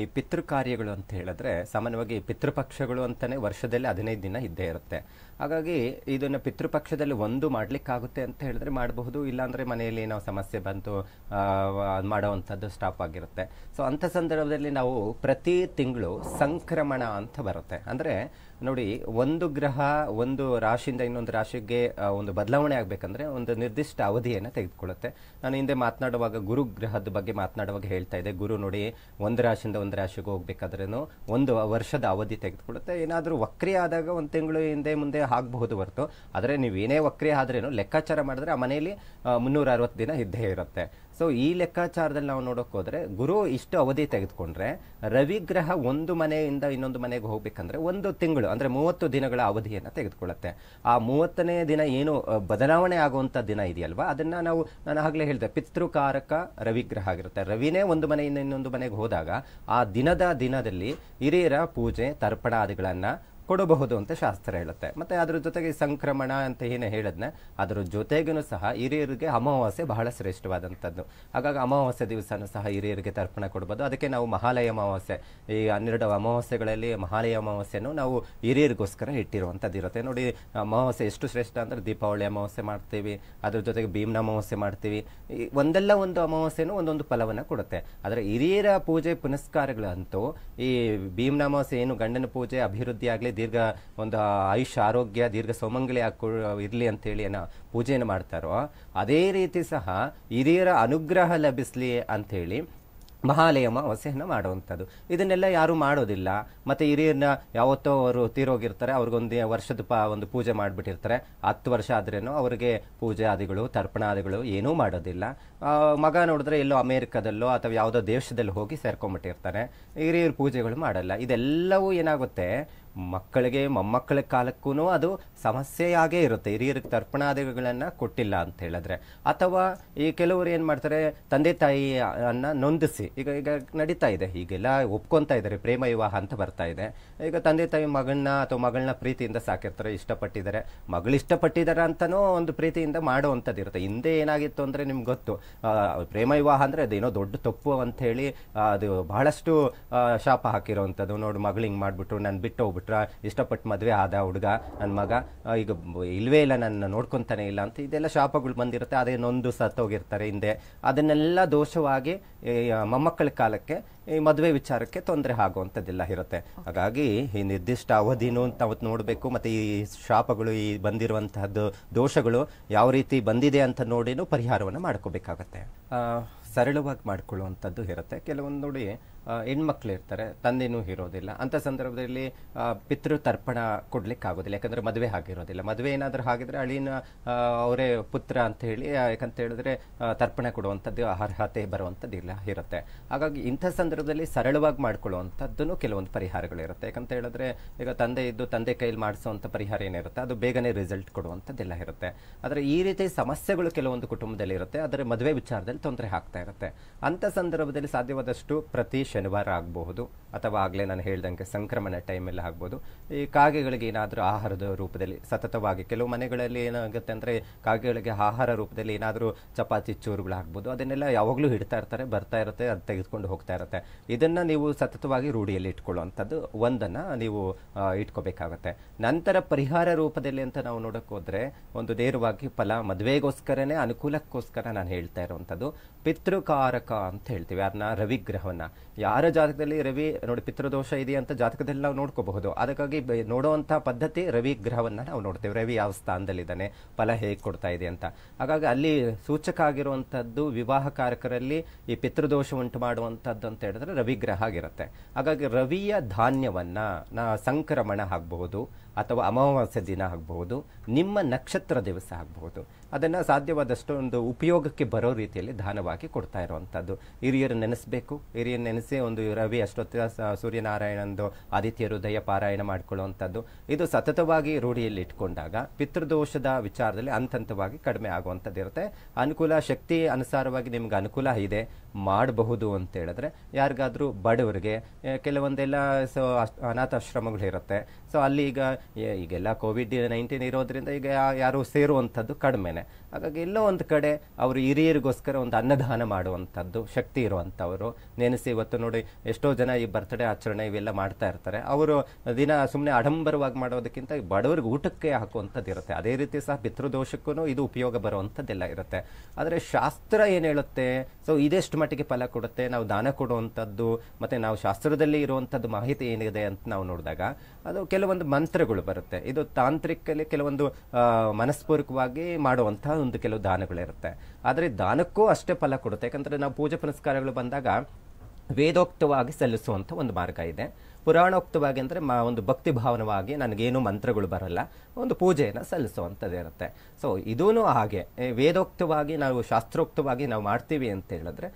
ಈ ಪಿತೃ ಕಾರ್ಯಗಳು ಅಂತ ಹೇಳಿದ್ರೆ ಸಾಮಾನ್ಯವಾಗಿ ಪಿತೃಪಕ್ಷಗಳು ಅಂತಾನೆ ವರ್ಷದಲ್ಲಿ ಹದಿನೈದು ದಿನ ಇದ್ದೇ ಇರುತ್ತೆ ಹಾಗಾಗಿ ಇದನ್ನು ಪಿತೃಪಕ್ಷದಲ್ಲಿ ಒಂದು ಮಾಡಲಿಕ್ಕಾಗುತ್ತೆ ಅಂತ ಹೇಳಿದ್ರೆ ಮಾಡಬಹುದು ಇಲ್ಲಾಂದರೆ ಮನೆಯಲ್ಲಿ ಏನೋ ಸಮಸ್ಯೆ ಬಂತು ಮಾಡೋವಂಥದ್ದು ಸ್ಟಾಪ್ ಆಗಿರುತ್ತೆ ಸೊ ಅಂಥ ಸಂದರ್ಭದಲ್ಲಿ ನಾವು ಪ್ರತಿ ತಿಂಗಳು ಸಂಕ್ರಮಣ ಅಂತ ಬರುತ್ತೆ ಅಂದರೆ ನೋಡಿ ಒಂದು ಗ್ರಹ ಒಂದು ರಾಶಿಯಿಂದ ಇನ್ನೊಂದು ರಾಶಿಗೆ ಒಂದು ಬದಲಾವಣೆ ಆಗಬೇಕಂದ್ರೆ ಒಂದು ನಿರ್ದಿಷ್ಟ ಅವಧಿಯನ್ನು ತೆಗೆದುಕೊಳ್ಳುತ್ತೆ ನಾನು ಹಿಂದೆ ಮಾತನಾಡುವಾಗ ಗುರು ಗ್ರಹದ ಬಗ್ಗೆ ಮಾತನಾಡುವಾಗ ಹೇಳ್ತಾ ಇದೆ ಗುರು ನೋಡಿ ಒಂದು ರಾಶಿಯಿಂದ ಒಂದು ರಾಶಿಗೆ ಹೋಗ್ಬೇಕಾದ್ರೂ ಒಂದು ವರ್ಷದ ಅವಧಿ ತೆಗೆದುಕೊಳ್ಳುತ್ತೆ ಏನಾದರೂ ವಕ್ರಿ ಆದಾಗ ಒಂದು ತಿಂಗಳು ಹಿಂದೆ ಮುಂದೆ ಆಗಬಹುದು ಹೊರತು ಆದರೆ ನೀವು ಏನೇ ವಕ್ರಿ ಆದ್ರೇನು ಲೆಕ್ಕಾಚಾರ ಮಾಡಿದ್ರೆ ಆ ಮನೆಯಲ್ಲಿ ಮುನ್ನೂರ ಅರವತ್ತು ದಿನ ಇದ್ದೇ ಇರುತ್ತೆ ಸೊ ಈ ಲೆಕ್ಕಾಚಾರದಲ್ಲಿ ನಾವು ನೋಡೋಕೆ ಹೋದರೆ ಗುರು ಇಷ್ಟು ಅವಧಿ ತೆಗೆದುಕೊಂಡ್ರೆ ರವಿಗ್ರಹ ಒಂದು ಮನೆಯಿಂದ ಇನ್ನೊಂದು ಮನೆಗೆ ಹೋಗ್ಬೇಕಂದ್ರೆ ಒಂದು ತಿಂಗಳು ಅಂದರೆ ಮೂವತ್ತು ದಿನಗಳ ಅವಧಿಯನ್ನು ತೆಗೆದುಕೊಳ್ಳುತ್ತೆ ಆ ಮೂವತ್ತನೇ ದಿನ ಏನು ಬದಲಾವಣೆ ಆಗುವಂಥ ದಿನ ಇದೆಯಲ್ವಾ ಅದನ್ನು ನಾವು ನಾನು ಆಗಲೇ ಹೇಳಿದೆ ಪಿತೃಕಾರಕ ರವಿಗ್ರಹ ಆಗಿರುತ್ತೆ ರವಿನೇ ಒಂದು ಮನೆಯಿಂದ ಇನ್ನೊಂದು ಮನೆಗೆ ಹೋದಾಗ ಆ ದಿನದ ದಿನದಲ್ಲಿ ಹಿರಿಯರ ಪೂಜೆ ತರ್ಪಣಾದಿಗಳನ್ನು ಕೊಡಬಹುದು ಅಂತ ಶಾಸ್ತ್ರ ಹೇಳುತ್ತೆ ಮತ್ತು ಅದರ ಜೊತೆಗೆ ಸಂಕ್ರಮಣ ಅಂತ ಏನೇ ಹೇಳಿದ್ನ ಅದ್ರ ಜೊತೆಗೂ ಸಹ ಹಿರಿಯರಿಗೆ ಅಮಾವಾಸ್ಯೆ ಬಹಳ ಶ್ರೇಷ್ಠವಾದಂಥದ್ದು ಹಾಗಾಗಿ ಅಮಾವಾಸ್ಯೆ ದಿವಸನೂ ಸಹ ಹಿರಿಯರಿಗೆ ತರ್ಪಣ ಕೊಡ್ಬೋದು ಅದಕ್ಕೆ ನಾವು ಮಹಾಲಯ ಅಮಾವಾಸ್ಯೆ ಈ ಹನ್ನೆರಡು ಅಮಾವಾಸ್ಯೆಗಳಲ್ಲಿ ಮಹಾಲಯ ಅಮಾವಾಸ್ಯೆನೂ ನಾವು ಹಿರಿಯರಿಗೋಸ್ಕರ ಇಟ್ಟಿರುವಂಥದ್ದು ಇರುತ್ತೆ ನೋಡಿ ಅಮಾವಾಸ್ಯೆ ಎಷ್ಟು ಶ್ರೇಷ್ಠ ಅಂದರೆ ದೀಪಾವಳಿ ಅಮಾವಾಸ್ಯೆ ಮಾಡ್ತೀವಿ ಅದ್ರ ಜೊತೆಗೆ ಭೀಮ್ನ ಅಮಾವಾಸ್ಯೆ ಮಾಡ್ತೀವಿ ಒಂದೆಲ್ಲ ಒಂದು ಅಮಾವಾಸ್ಯೆನೂ ಒಂದೊಂದು ಫಲವನ್ನು ಕೊಡುತ್ತೆ ಆದರೆ ಹಿರಿಯರ ಪೂಜೆ ಪುನಸ್ಕಾರಗಳಂತೂ ಈ ಭೀಮ್ನ ಅಮಾವಾಸ್ಯೆ ಏನು ಗಂಡನ ಪೂಜೆ ಅಭಿವೃದ್ಧಿ ಆಗಲಿ ದೀರ್ಘ ಒಂದು ಆಯುಷ್ ಆರೋಗ್ಯ ದೀರ್ಘ ಸೌಮಂಗಲಿ ಹಾಕೊ ಇರಲಿ ಅಂತೇಳಿ ಏನೋ ಪೂಜೆಯನ್ನು ಮಾಡ್ತಾರೋ ಅದೇ ರೀತಿ ಸಹ ಹಿರಿಯರ ಅನುಗ್ರಹ ಲಭಿಸಲಿ ಅಂಥೇಳಿ ಮಹಾಲಯ ವಸೆಯನ್ನು ಮಾಡುವಂಥದ್ದು ಇದನ್ನೆಲ್ಲ ಯಾರೂ ಮಾಡೋದಿಲ್ಲ ಮತ್ತು ಹಿರಿಯರನ್ನ ಯಾವತ್ತೋ ಅವರು ತೀರೋಗಿರ್ತಾರೆ ಅವ್ರಿಗೊಂದು ವರ್ಷದ ಪ ಒಂದು ಪೂಜೆ ಮಾಡಿಬಿಟ್ಟಿರ್ತಾರೆ ಹತ್ತು ವರ್ಷ ಆದ್ರೇನು ಅವರಿಗೆ ಪೂಜಾದಿಗಳು ತರ್ಪಣಾದಿಗಳು ಏನೂ ಮಾಡೋದಿಲ್ಲ ಮಗ ನೋಡಿದ್ರೆ ಎಲ್ಲೋ ಅಮೇರಿಕಾದಲ್ಲೋ ಅಥವಾ ಯಾವುದೋ ದೇಶದಲ್ಲಿ ಹೋಗಿ ಸೇರ್ಕೊಂಬಿಟ್ಟಿರ್ತಾರೆ ಹಿರಿಯರ ಪೂಜೆಗಳು ಮಾಡಲ್ಲ ಇದೆಲ್ಲವೂ ಏನಾಗುತ್ತೆ ಮಕ್ಕಳಿಗೆ ಮೊಮ್ಮಕ್ಕಳ ಕಾಲಕ್ಕೂ ಅದು ಸಮಸ್ಯೆಯಾಗೇ ಇರುತ್ತೆ ಹಿರಿಯರಿಗೆ ತರ್ಪಣಾದಿಗಳನ್ನು ಕೊಟ್ಟಿಲ್ಲ ಅಂತ ಹೇಳಿದ್ರೆ ಅಥವಾ ಈ ಕೆಲವರು ಏನು ಮಾಡ್ತಾರೆ ತಂದೆ ತಾಯಿಯನ್ನು ನೊಂದಿಸಿ ಈಗ ಈಗ ನಡೀತಾ ಇದೆ ಈಗೆಲ್ಲ ಒಪ್ಕೊಂತಾ ಇದ್ದಾರೆ ಪ್ರೇಮ ವಿವಾಹ ಅಂತ ಬರ್ತಾ ಇದೆ ಈಗ ತಂದೆ ತಾಯಿ ಮಗಳನ್ನ ಅಥವಾ ಮಗಳನ್ನ ಪ್ರೀತಿಯಿಂದ ಸಾಕಿರ್ತಾರೆ ಇಷ್ಟಪಟ್ಟಿದ್ದಾರೆ ಮಗಳು ಇಷ್ಟಪಟ್ಟಿದ್ದಾರೆ ಅಂತಲೂ ಒಂದು ಪ್ರೀತಿಯಿಂದ ಮಾಡುವಂಥದ್ದು ಇರುತ್ತೆ ಹಿಂದೆ ಏನಾಗಿತ್ತು ಅಂದರೆ ನಿಮ್ಗೆ ಗೊತ್ತು ಪ್ರೇಮ ವಿವಾಹ ಅಂದರೆ ಅದೇನೋ ದೊಡ್ಡ ತಪ್ಪು ಅಂತ ಹೇಳಿ ಅದು ಬಹಳಷ್ಟು ಶಾಪ ಹಾಕಿರೋವಂಥದ್ದು ನೋಡಿ ಮಗಳು ಮಾಡಿಬಿಟ್ಟು ನಾನು ಬಿಟ್ಟು ಹೋಗ್ಬಿಟ್ಟು ಇಷ್ಟಪಟ್ಟು ಮದುವೆ ಆದ ಹುಡುಗ ನನ್ನ ಮಗ ಈಗ ಇಲ್ವೇ ಇಲ್ಲ ನನ್ನ ನೋಡ್ಕೊತಾನೆ ಇಲ್ಲ ಅಂತ ಇದೆಲ್ಲ ಶಾಪಗಳು ಬಂದಿರುತ್ತೆ ಅದೇ ನೊಂದು ಸತ್ತೋಗಿರ್ತಾರೆ ಹಿಂದೆ ಅದನ್ನೆಲ್ಲ ದೋಷವಾಗಿ ಮೊಮ್ಮಕ್ಕಳ ಕಾಲಕ್ಕೆ ಈ ಮದುವೆ ವಿಚಾರಕ್ಕೆ ತೊಂದರೆ ಆಗುವಂಥದ್ದೆಲ್ಲ ಇರುತ್ತೆ ಹಾಗಾಗಿ ಈ ನಿರ್ದಿಷ್ಟ ಅವಧಿನೂ ಅವತ್ತು ನೋಡಬೇಕು ಮತ್ತು ಈ ಶಾಪಗಳು ಈ ಬಂದಿರುವಂತಹದ್ದು ದೋಷಗಳು ಯಾವ ರೀತಿ ಬಂದಿದೆ ಅಂತ ನೋಡಿನೂ ಪರಿಹಾರವನ್ನು ಮಾಡ್ಕೋಬೇಕಾಗತ್ತೆ ಸರಳವಾಗಿ ಮಾಡ್ಕೊಳ್ಳುವಂಥದ್ದು ಇರುತ್ತೆ ಕೆಲವೊಂದು ನೋಡಿ ಇರ್ತಾರೆ ತಂದೆನೂ ಇರೋದಿಲ್ಲ ಅಂಥ ಸಂದರ್ಭದಲ್ಲಿ ಪಿತೃ ತರ್ಪಣ ಕೊಡ್ಲಿಕ್ಕೆ ಆಗೋದಿಲ್ಲ ಯಾಕಂದರೆ ಮದುವೆ ಆಗಿರೋದಿಲ್ಲ ಮದುವೆ ಏನಾದರೂ ಆಗಿದ್ರೆ ಅಳಿನ ಅವರೇ ಪುತ್ರ ಅಂತ ಹೇಳಿ ಯಾಕಂತ ಹೇಳಿದ್ರೆ ತರ್ಪಣೆ ಕೊಡುವಂಥದ್ದು ಅರ್ಹತೆ ಬರುವಂಥದ್ದು ಇಲ್ಲ ಇರುತ್ತೆ ಹಾಗಾಗಿ ಇಂಥ ಸಂದರ್ಭದಲ್ಲಿ ಸರಳವಾಗಿ ಮಾಡ್ಕೊಳ್ಳುವಂಥದ್ದು ಕೆಲವೊಂದು ಪರಿಹಾರಗಳಿರುತ್ತೆ ಯಾಕಂತ ಹೇಳಿದ್ರೆ ಈಗ ತಂದೆ ಇದ್ದು ತಂದೆ ಕೈಲಿ ಮಾಡಿಸುವಂಥ ಪರಿಹಾರ ಏನಿರುತ್ತೆ ಅದು ಬೇಗನೆ ರಿಸಲ್ಟ್ ಕೊಡುವಂಥದ್ದೆಲ್ಲ ಇರುತ್ತೆ ಆದರೆ ಈ ರೀತಿ ಸಮಸ್ಯೆಗಳು ಕೆಲವೊಂದು ಕುಟುಂಬದಲ್ಲಿ ಇರುತ್ತೆ ಆದರೆ ಮದುವೆ ವಿಚಾರದಲ್ಲಿ ತೊಂದರೆ ಆಗ್ತಾ ಇರುತ್ತೆ ಅಂಥ ಸಂದರ್ಭದಲ್ಲಿ ಸಾಧ್ಯವಾದಷ್ಟು ಪ್ರತಿ ಶನಿವಾರ ಆಗಬಹುದು ಅಥವಾ ಆಗಲೇ ನಾನು ಹೇಳ್ದಂಗೆ ಸಂಕ್ರಮಣ ಟೈಮಲ್ಲಿ ಆಗ್ಬೋದು ಈ ಕಾಗೆಗಳಿಗೆ ಏನಾದರೂ ಆಹಾರದ ರೂಪದಲ್ಲಿ ಸತತವಾಗಿ ಕೆಲವು ಮನೆಗಳಲ್ಲಿ ಏನಾಗುತ್ತೆ ಅಂದರೆ ಕಾಗೆಗಳಿಗೆ ಆಹಾರ ರೂಪದಲ್ಲಿ ಏನಾದರೂ ಚಪಾತಿ ಚೂರುಗಳಾಗ್ಬೋದು ಅದನ್ನೆಲ್ಲ ಯಾವಾಗಲೂ ಹಿಡ್ತಾ ಇರ್ತಾರೆ ಬರ್ತಾ ಇರುತ್ತೆ ಅದು ತೆಗೆದುಕೊಂಡು ಹೋಗ್ತಾ ಇರುತ್ತೆ ಇದನ್ನು ನೀವು ಸತತವಾಗಿ ರೂಢಿಯಲ್ಲಿ ಇಟ್ಕೊಳ್ಳುವಂಥದ್ದು ಒಂದನ್ನು ನೀವು ಇಟ್ಕೋಬೇಕಾಗತ್ತೆ ನಂತರ ಪರಿಹಾರ ರೂಪದಲ್ಲಿ ಅಂತ ನಾವು ನೋಡಕ್ಕೆ ಹೋದರೆ ಒಂದು ನೇರವಾಗಿ ಫಲ ಮದುವೆಗೋಸ್ಕರನೇ ಅನುಕೂಲಕ್ಕೋಸ್ಕರ ನಾನು ಹೇಳ್ತಾ ಇರುವಂಥದ್ದು ಪಿತೃಕಾರಕ ಅಂತ ಹೇಳ್ತೀವಿ ಅದನ್ನ ರವಿಗ್ರಹವನ್ನು ಯಾರ ಜಾತಕದಲ್ಲಿ ರವಿ ನೋಡಿ ಪಿತೃದೋಷ ಇದೆ ಅಂತ ಜಾತಕದಲ್ಲಿ ನಾವು ನೋಡ್ಕೋಬಹುದು ಅದಕ್ಕಾಗಿ ನೋಡುವಂತಹ ಪದ್ಧತಿ ರವಿ ಗ್ರಹವನ್ನು ನಾವು ನೋಡ್ತೇವೆ ರವಿ ಯಾವ ಸ್ಥಾನದಲ್ಲಿದ್ದಾನೆ ಫಲ ಹೇಗೆ ಕೊಡ್ತಾ ಇದೆ ಅಂತ ಹಾಗಾಗಿ ಅಲ್ಲಿ ಸೂಚಕ ಆಗಿರುವಂಥದ್ದು ವಿವಾಹ ಕಾರಕರಲ್ಲಿ ಈ ಪಿತೃದೋಷ ಉಂಟು ಮಾಡುವಂಥದ್ದು ಅಂತ ಹೇಳಿದ್ರೆ ರವಿ ಗ್ರಹ ಆಗಿರುತ್ತೆ ಹಾಗಾಗಿ ರವಿಯ ಧಾನ್ಯವನ್ನ ನಾ ಸಂಕ್ರಮಣ ಆಗಬಹುದು ಅಥವಾ ಅಮಾವಾಸ್ಯ ದಿನ ಆಗಬಹುದು ನಿಮ್ಮ ನಕ್ಷತ್ರ ದಿವಸ ಆಗಬಹುದು ಅದನ್ನು ಸಾಧ್ಯವಾದಷ್ಟು ಒಂದು ಉಪಯೋಗಕ್ಕೆ ಬರೋ ರೀತಿಯಲ್ಲಿ ದಾನವಾಗಿ ಕೊಡ್ತಾ ಇರುವಂಥದ್ದು ಹಿರಿಯರು ನೆನೆಸಬೇಕು ಹಿರಿಯರು ನೆನೆಸಿ ಒಂದು ರವಿ ಅಷ್ಟೊತ್ತ ಸೂರ್ಯನಾರಾಯಣಂದು ಆದಿತ್ಯ ಹೃದಯ ಪಾರಾಯಣ ಮಾಡ್ಕೊಳ್ಳುವಂಥದ್ದು ಇದು ಸತತವಾಗಿ ರೂಢಿಯಲ್ಲಿ ಇಟ್ಕೊಂಡಾಗ ಪಿತೃದೋಷದ ವಿಚಾರದಲ್ಲಿ ಹಂತವಾಗಿ ಕಡಿಮೆ ಆಗುವಂಥದ್ದು ಇರುತ್ತೆ ಅನುಕೂಲ ಶಕ್ತಿ ಅನುಸಾರವಾಗಿ ನಿಮ್ಗೆ ಅನುಕೂಲ ಇದೆ ಮಾಡಬಹುದು ಅಂತ ಹೇಳಿದ್ರೆ ಯಾರಿಗಾದರೂ ಬಡವರಿಗೆ ಕೆಲವೊಂದೆಲ್ಲ ಸೊ ಅನಾಥಾಶ್ರಮಗಳು ಇರುತ್ತೆ ಸೊ ಅಲ್ಲಿ ಈಗ ಈಗೆಲ್ಲ ಕೋವಿಡ್ ನೈನ್ಟೀನ್ ಇರೋದ್ರಿಂದ ಈಗ ಯಾರು ಸೇರುವಂಥದ್ದು ಕಡಿಮೆನೆ ಹಾಗಾಗಿ ಎಲ್ಲೋ ಒಂದು ಕಡೆ ಅವರು ಹಿರಿಯರಿಗೋಸ್ಕರ ಒಂದು ಅನ್ನದಾನ ಮಾಡುವಂಥದ್ದು ಶಕ್ತಿ ಇರುವಂಥವರು ನೆನೆಸಿ ಇವತ್ತು ನೋಡಿ ಎಷ್ಟೋ ಜನ ಈ ಬರ್ತ್ಡೇ ಆಚರಣೆ ಇವೆಲ್ಲ ಮಾಡ್ತಾ ಇರ್ತಾರೆ ಅವರು ದಿನ ಸುಮ್ಮನೆ ಆಡಂಬರವಾಗಿ ಮಾಡೋದಕ್ಕಿಂತ ಬಡವರಿಗೆ ಊಟಕ್ಕೆ ಹಾಕುವಂಥದ್ದು ಇರುತ್ತೆ ಅದೇ ರೀತಿ ಸಹ ಪಿತೃದೋಷಕ್ಕೂ ಇದು ಉಪಯೋಗ ಬರುವಂಥದ್ದೆಲ್ಲ ಇರುತ್ತೆ ಆದರೆ ಶಾಸ್ತ್ರ ಏನು ಹೇಳುತ್ತೆ ಸೊ ಇದೆಷ್ಟು ಮಟ್ಟಿಗೆ ಫಲ ಕೊಡುತ್ತೆ ನಾವು ದಾನ ಕೊಡುವಂಥದ್ದು ಮತ್ತು ನಾವು ಶಾಸ್ತ್ರದಲ್ಲಿ ಇರುವಂಥದ್ದು ಮಾಹಿತಿ ಏನಿದೆ ಅಂತ ನಾವು ನೋಡಿದಾಗ ಅದು ಕೆಲವೊಂದು ಮಂತ್ರಗಳು ಬರುತ್ತೆ ಇದು ತಾಂತ್ರಿಕಲ್ಲಿ ಕೆಲವೊಂದು ಮನಸ್ಪೂರ್ವಕವಾಗಿ ಮಾಡುವಂತಹ ಒಂದು ಕೆಲವು ದಾನಗಳಿರುತ್ತೆ ಆದರೆ ದಾನಕ್ಕೂ ಅಷ್ಟೇ ಫಲ ಕೊಡುತ್ತೆ ಯಾಕಂದರೆ ನಾವು ಪೂಜೆ ಪುನಸ್ಕಾರಗಳು ಬಂದಾಗ ವೇದೋಕ್ತವಾಗಿ ಸಲ್ಲಿಸುವಂಥ ಒಂದು ಮಾರ್ಗ ಇದೆ ಪುರಾಣೋಕ್ತವಾಗಿ ಅಂದರೆ ಮಾ ಒಂದು ಭಕ್ತಿ ಭಾವನವಾಗಿ ನನಗೇನು ಮಂತ್ರಗಳು ಬರಲ್ಲ ಒಂದು ಪೂಜೆಯನ್ನು ಸಲ್ಲಿಸುವಂಥದ್ದಿರುತ್ತೆ ಸೊ ಇದೂ ಹಾಗೆ ವೇದೋಕ್ತವಾಗಿ ನಾವು ಶಾಸ್ತ್ರೋಕ್ತವಾಗಿ ನಾವು ಮಾಡ್ತೀವಿ ಅಂತ ಹೇಳಿದ್ರೆ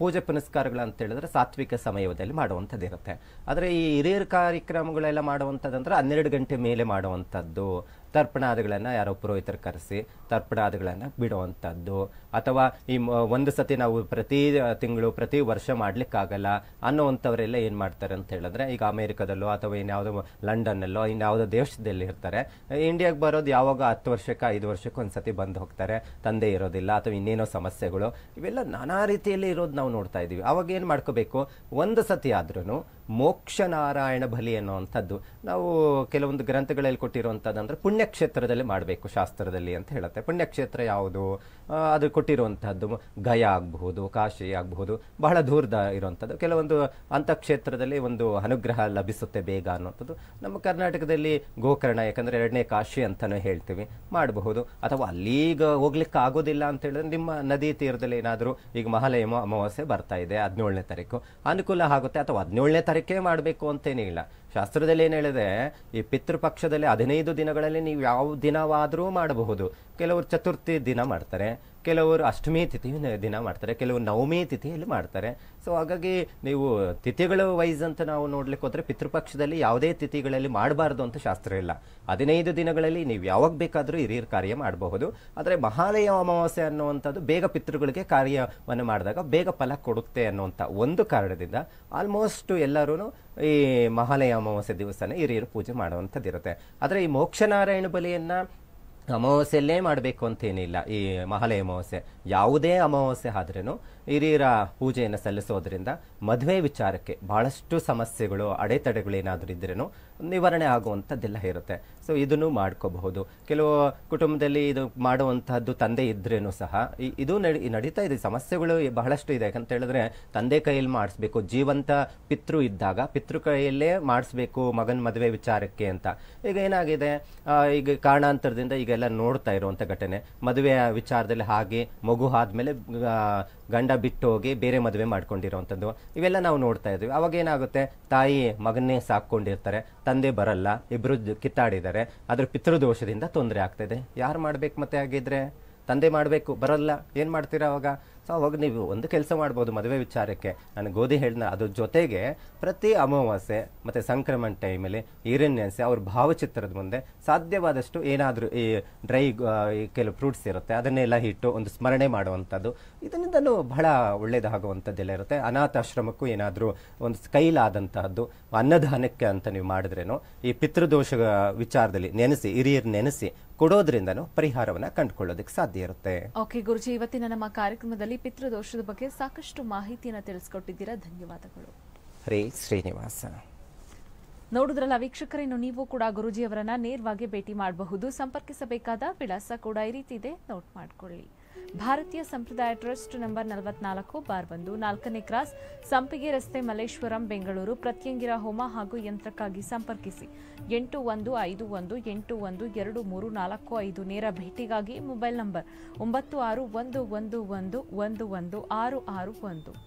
ಪೂಜೆ ಪುನಸ್ಕಾರಗಳು ಅಂತ ಹೇಳಿದ್ರೆ ಸಾತ್ವಿಕ ಸಮಯದಲ್ಲಿ ಮಾಡುವಂಥದ್ದಿರುತ್ತೆ ಆದರೆ ಈ ಹಿರಿಯರ ಕಾರ್ಯಕ್ರಮಗಳೆಲ್ಲ ಮಾಡುವಂಥದ್ದಂದ್ರೆ ಹನ್ನೆರಡು ಗಂಟೆ ಮೇಲೆ ಮಾಡುವಂಥದ್ದು ತರ್ಪಣಾದಿಗಳನ್ನು ಯಾರೋ ಪುರೋಹಿತರು ಕರೆಸಿ ತರ್ಪಣಾದಿಗಳನ್ನು ಬಿಡುವಂಥದ್ದು ಅಥವಾ ಈ ಒಂದು ಸತಿ ನಾವು ಪ್ರತಿ ತಿಂಗಳು ಪ್ರತಿ ವರ್ಷ ಮಾಡಲಿಕ್ಕಾಗಲ್ಲ ಅನ್ನೋವಂಥವರೆಲ್ಲ ಏನು ಮಾಡ್ತಾರೆ ಅಂತ ಹೇಳಿದ್ರೆ ಈಗ ಅಮೇರಿಕದಲ್ಲೋ ಅಥವಾ ಇನ್ಯಾವುದೋ ಲಂಡನ್ನಲ್ಲೋ ಇನ್ಯಾವುದೋ ದೇಶದಲ್ಲಿ ಇರ್ತಾರೆ ಇಂಡಿಯಾಗೆ ಬರೋದು ಯಾವಾಗ ಹತ್ತು ವರ್ಷಕ್ಕೆ ಐದು ವರ್ಷಕ್ಕೆ ಒಂದು ಸತಿ ಬಂದು ಹೋಗ್ತಾರೆ ತಂದೆ ಇರೋದಿಲ್ಲ ಅಥವಾ ಇನ್ನೇನೋ ಸಮಸ್ಯೆಗಳು ಇವೆಲ್ಲ ನಾನಾ ರೀತಿಯಲ್ಲಿ ಇರೋದು ನಾವು ನೋಡ್ತಾ ಇದ್ದೀವಿ ಅವಾಗ ಏನು ಮಾಡ್ಕೋಬೇಕು ಒಂದು ಸತಿ ಆದ್ರೂ ಮೋಕ್ಷನಾರಾಯಣ ಬಲಿ ಅನ್ನುವಂಥದ್ದು ನಾವು ಕೆಲವೊಂದು ಗ್ರಂಥಗಳಲ್ಲಿ ಕೊಟ್ಟಿರುವಂಥದ್ದು ಅಂದರೆ ಪುಣ್ಯಕ್ಷೇತ್ರದಲ್ಲಿ ಮಾಡಬೇಕು ಶಾಸ್ತ್ರದಲ್ಲಿ ಅಂತ ಹೇಳುತ್ತೆ ಪುಣ್ಯಕ್ಷೇತ್ರ ಯಾವುದು ಅದು ಕೊಟ್ಟಿರುವಂಥದ್ದು ಗಯ ಆಗಬಹುದು ಕಾಶಿ ಆಗಬಹುದು ಬಹಳ ದೂರದ ಇರುವಂಥದ್ದು ಕೆಲವೊಂದು ಅಂಥ ಕ್ಷೇತ್ರದಲ್ಲಿ ಒಂದು ಅನುಗ್ರಹ ಲಭಿಸುತ್ತೆ ಬೇಗ ಅನ್ನುವಂಥದ್ದು ನಮ್ಮ ಕರ್ನಾಟಕದಲ್ಲಿ ಗೋಕರ್ಣ ಯಾಕಂದರೆ ಎರಡನೇ ಕಾಶಿ ಅಂತಲೂ ಹೇಳ್ತೀವಿ ಮಾಡಬಹುದು ಅಥವಾ ಅಲ್ಲಿಗೆ ಹೋಗ್ಲಿಕ್ಕೆ ಆಗೋದಿಲ್ಲ ಅಂತ ಹೇಳಿದ್ರೆ ನಿಮ್ಮ ನದಿ ತೀರದಲ್ಲಿ ಏನಾದರೂ ಈಗ ಮಹಾಲಯ ಅಮಾವಾಸ್ಯೆ ಬರ್ತಾ ಇದೆ ಹದಿನೇಳನೇ ತಾರೀಕು ಅನುಕೂಲ ಆಗುತ್ತೆ ಅಥವಾ ಹದಿನೇಳನೇ ಹರಕೆ ಮಾಡಬೇಕು ಶಾಸ್ತ್ರದಲ್ಲಿ ಏನು ಹೇಳಿದೆ ಈ ಪಿತೃಪಕ್ಷದಲ್ಲಿ ಹದಿನೈದು ದಿನಗಳಲ್ಲಿ ನೀವು ಯಾವ ದಿನವಾದರೂ ಮಾಡಬಹುದು ಕೆಲವರು ಚತುರ್ಥಿ ದಿನ ಮಾಡ್ತಾರೆ ಕೆಲವರು ಅಷ್ಟಮಿ ತಿಥಿ ದಿನ ಮಾಡ್ತಾರೆ ಕೆಲವರು ನವಮಿ ತಿಥಿಯಲ್ಲಿ ಮಾಡ್ತಾರೆ ಸೊ ಹಾಗಾಗಿ ನೀವು ತಿಥಿಗಳ ವೈಸ್ ಅಂತ ನಾವು ನೋಡ್ಲಿಕ್ಕೆ ಹೋದ್ರೆ ಪಿತೃಪಕ್ಷದಲ್ಲಿ ಯಾವುದೇ ತಿಥಿಗಳಲ್ಲಿ ಮಾಡಬಾರ್ದು ಅಂತ ಶಾಸ್ತ್ರ ಇಲ್ಲ ಹದಿನೈದು ದಿನಗಳಲ್ಲಿ ನೀವು ಯಾವಾಗ ಬೇಕಾದರೂ ಹಿರಿಯರ ಕಾರ್ಯ ಮಾಡಬಹುದು ಆದರೆ ಮಹಾಲಯ ಅಮಾವಾಸ್ಯೆ ಅನ್ನುವಂಥದ್ದು ಬೇಗ ಪಿತೃಗಳಿಗೆ ಕಾರ್ಯವನ್ನು ಮಾಡಿದಾಗ ಬೇಗ ಫಲ ಕೊಡುತ್ತೆ ಅನ್ನುವಂಥ ಒಂದು ಕಾರಣದಿಂದ ಆಲ್ಮೋಸ್ಟ್ ಎಲ್ಲರೂ ಈ ಮಹಾಲಯ ಅಮಾವಾಸ್ಯೆ ದಿವಸನೇ ಹಿರಿಯರು ಪೂಜೆ ಮಾಡುವಂಥದ್ದಿರುತ್ತೆ ಆದರೆ ಈ ಮೋಕ್ಷನಾರಾಯಣ ಬಲಿಯನ್ನು ಅಮಾವಾಸ್ಯೆಯಲ್ಲೇ ಮಾಡಬೇಕು ಅಂತೇನಿಲ್ಲ ಈ ಮಹಾಲಯ ಅಮಾವಾಸ್ಯೆ ಯಾವುದೇ ಅಮಾವಾಸ್ಯೆ ಆದ್ರೂ ಹಿರಿಯರ ಪೂಜೆಯನ್ನು ಸಲ್ಲಿಸೋದ್ರಿಂದ ಮದುವೆ ವಿಚಾರಕ್ಕೆ ಬಹಳಷ್ಟು ಸಮಸ್ಯೆಗಳು ಅಡೆತಡೆಗಳು ಏನಾದರೂ ಇದ್ರೂ ನಿವಾರಣೆ ಆಗುವಂಥದ್ದೆಲ್ಲ ಇರುತ್ತೆ ಸೊ ಇದನ್ನು ಮಾಡ್ಕೋಬಹುದು ಕೆಲವು ಕುಟುಂಬದಲ್ಲಿ ಇದು ಮಾಡುವಂತಹದ್ದು ತಂದೆ ಇದ್ರೇನು ಸಹ ಇದು ನಡೀತಾ ಇದೆ ಸಮಸ್ಯೆಗಳು ಬಹಳಷ್ಟು ಇದೆ ಯಾಕಂತ ಹೇಳಿದ್ರೆ ತಂದೆ ಕೈಯಲ್ಲಿ ಮಾಡಿಸ್ಬೇಕು ಜೀವಂತ ಪಿತೃ ಇದ್ದಾಗ ಪಿತೃ ಕೈಯಲ್ಲೇ ಮಾಡಿಸ್ಬೇಕು ಮಗನ ಮದುವೆ ವಿಚಾರಕ್ಕೆ ಅಂತ ಈಗ ಏನಾಗಿದೆ ಈಗ ಕಾರಣಾಂತರದಿಂದ ಈಗೆಲ್ಲ ನೋಡ್ತಾ ಇರುವಂಥ ಘಟನೆ ಮದುವೆ ವಿಚಾರದಲ್ಲಿ ಹಾಗೆ ಮಗು ಆದಮೇಲೆ ಗಂಡ ಬಿಟ್ಟು ಹೋಗಿ ಬೇರೆ ಮದುವೆ ಮಾಡ್ಕೊಂಡಿರೋವಂಥದ್ದು ಇವೆಲ್ಲ ನಾವು ನೋಡ್ತಾ ಇದ್ವಿ ಅವಾಗ ಏನಾಗುತ್ತೆ ತಾಯಿ ಮಗನೇ ಸಾಕೊಂಡಿರ್ತಾರೆ ತಂದೆ ಬರಲ್ಲ ಇಬ್ಬರು ಕಿತ್ತಾಡಿದ್ದಾರೆ ಅದ್ರ ಪಿತೃದೋಷದಿಂದ ತೊಂದರೆ ಆಗ್ತಾ ಇದೆ ಯಾರು ಮಾಡ್ಬೇಕು ಮತ್ತೆ ಆಗಿದ್ರೆ ತಂದೆ ಮಾಡಬೇಕು ಬರಲ್ಲ ಏನು ಮಾಡ್ತೀರಾ ಅವಾಗ ಸೊ ಅವಾಗ ನೀವು ಒಂದು ಕೆಲಸ ಮಾಡ್ಬೋದು ಮದುವೆ ವಿಚಾರಕ್ಕೆ ನಾನು ಗೋಧಿ ಹೇಳಿದ ಅದ್ರ ಜೊತೆಗೆ ಪ್ರತಿ ಅಮಾವಾಸ್ಯೆ ಮತ್ತು ಸಂಕ್ರಮಣ ಟೈಮಲ್ಲಿ ಈರನ್ಯಸೆ ಅವ್ರ ಭಾವಚಿತ್ರದ ಮುಂದೆ ಸಾಧ್ಯವಾದಷ್ಟು ಏನಾದರೂ ಈ ಡ್ರೈ ಕೆಲವು ಫ್ರೂಟ್ಸ್ ಇರುತ್ತೆ ಅದನ್ನೆಲ್ಲ ಇಟ್ಟು ಒಂದು ಸ್ಮರಣೆ ಮಾಡುವಂಥದ್ದು ಇದರಿಂದಲೂ ಬಹಳ ಒಳ್ಳೆಯದಾಗುವಂಥದ್ದೆಲ್ಲ ಇರುತ್ತೆ ಅನಾಥಾಶ್ರಮಕ್ಕೂ ಏನಾದರೂ ಒಂದು ಕೈಲಾದಂತಹದ್ದು ಅನ್ನದಾನಕ್ಕೆ ಅಂತ ನೀವು ಮಾಡಿದ್ರೇನು ಈ ಪಿತೃದೋಷ ವಿಚಾರದಲ್ಲಿ ನೆನೆಸಿ ಹಿರಿಯರು ನೆನೆಸಿ ಕೊಡೋದ್ರಿಂದನೂ ಪರಿಹಾರವನ್ನ ಕಂಡುಕೊಳ್ಳೋದಕ್ಕೆ ಸಾಧ್ಯ ಇರುತ್ತೆ ಓಕೆ ಗುರುಜಿ ಇವತ್ತಿನ ನಮ್ಮ ಕಾರ್ಯಕ್ರಮದಲ್ಲಿ ಬಳಿ ಪಿತೃದೋಷದ ಬಗ್ಗೆ ಸಾಕಷ್ಟು ಮಾಹಿತಿಯನ್ನು ತಿಳಿಸ್ಕೊಟ್ಟಿದ್ದೀರಾ ಧನ್ಯವಾದಗಳು ಹರೇ ಶ್ರೀನಿವಾಸ ನೋಡಿದ್ರಲ್ಲ ವೀಕ್ಷಕರೇ ನೀವು ಕೂಡ ಗುರುಜಿಯವರನ್ನ ನೇರವಾಗಿ ಭೇಟಿ ಮಾಡಬಹುದು ಸಂಪರ್ಕಿಸಬೇಕಾದ ವಿಳಾಸ ಕೂಡ ಈ ರೀತಿ ಇದೆ ನೋಟ್ ಮಾಡಿಕೊಳ್ಳಿ ಭಾರತೀಯ ಸಂಪ್ರದಾಯ ಟ್ರಸ್ಟ್ ನಂಬರ್ ನಲವತ್ನಾಲ್ಕು ಬಾರ್ ಒಂದು ನಾಲ್ಕನೇ ಕ್ರಾಸ್ ಸಂಪಿಗೆ ರಸ್ತೆ ಮಲ್ಲೇಶ್ವರಂ ಬೆಂಗಳೂರು ಪ್ರತ್ಯಂಗಿರ ಹೋಮ ಹಾಗೂ ಯಂತ್ರಕ್ಕಾಗಿ ಸಂಪರ್ಕಿಸಿ ಎಂಟು ಒಂದು ಐದು ಒಂದು ಎಂಟು ಒಂದು ಎರಡು ಮೂರು ನಾಲ್ಕು ಐದು ನೇರ ಭೇಟಿಗಾಗಿ ಮೊಬೈಲ್ ನಂಬರ್ ಒಂಬತ್ತು ಆರು ಒಂದು ಒಂದು ಒಂದು ಒಂದು ಒಂದು ಆರು ಆರು ಒಂದು